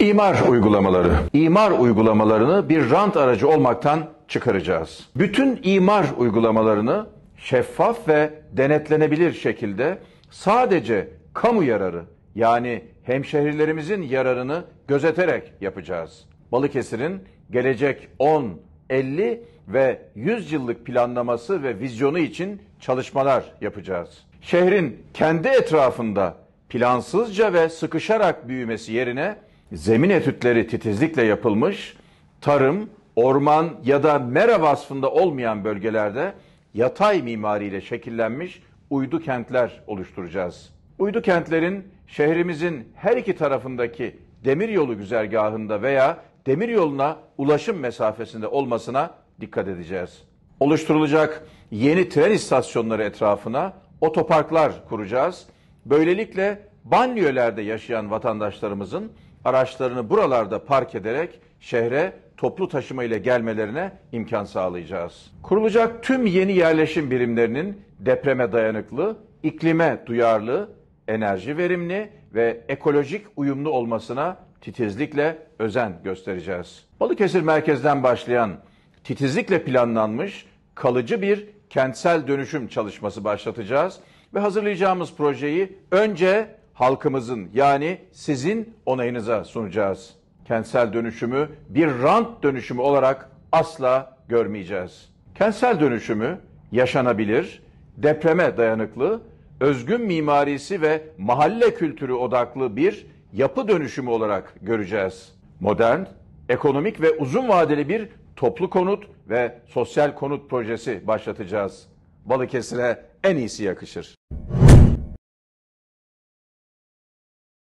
İmar uygulamaları. İmar uygulamalarını bir rant aracı olmaktan çıkaracağız. Bütün imar uygulamalarını şeffaf ve denetlenebilir şekilde sadece kamu yararı yani hemşehrilerimizin yararını gözeterek yapacağız. Balıkesir'in gelecek 10, 50 ve 100 yıllık planlaması ve vizyonu için çalışmalar yapacağız. Şehrin kendi etrafında plansızca ve sıkışarak büyümesi yerine zemin etütleri titizlikle yapılmış, tarım, orman ya da mera vasfında olmayan bölgelerde yatay mimariyle şekillenmiş uydu kentler oluşturacağız. Uydu kentlerin şehrimizin her iki tarafındaki demiryolu güzergahında veya demiryoluna ulaşım mesafesinde olmasına dikkat edeceğiz. Oluşturulacak yeni tren istasyonları etrafına otoparklar kuracağız. Böylelikle banliyölerde yaşayan vatandaşlarımızın araçlarını buralarda park ederek şehre toplu taşıma ile gelmelerine imkan sağlayacağız. Kurulacak tüm yeni yerleşim birimlerinin depreme dayanıklı, iklime duyarlı, enerji verimli ve ekolojik uyumlu olmasına titizlikle özen göstereceğiz. Balıkesir merkezden başlayan titizlikle planlanmış kalıcı bir kentsel dönüşüm çalışması başlatacağız ve hazırlayacağımız projeyi önce halkımızın yani sizin onayınıza sunacağız. Kentsel dönüşümü bir rant dönüşümü olarak asla görmeyeceğiz. Kentsel dönüşümü yaşanabilir, depreme dayanıklı, özgün mimarisi ve mahalle kültürü odaklı bir yapı dönüşümü olarak göreceğiz. Modern, ekonomik ve uzun vadeli bir toplu konut ve sosyal konut projesi başlatacağız. Balıkesir'e en iyisi yakışır.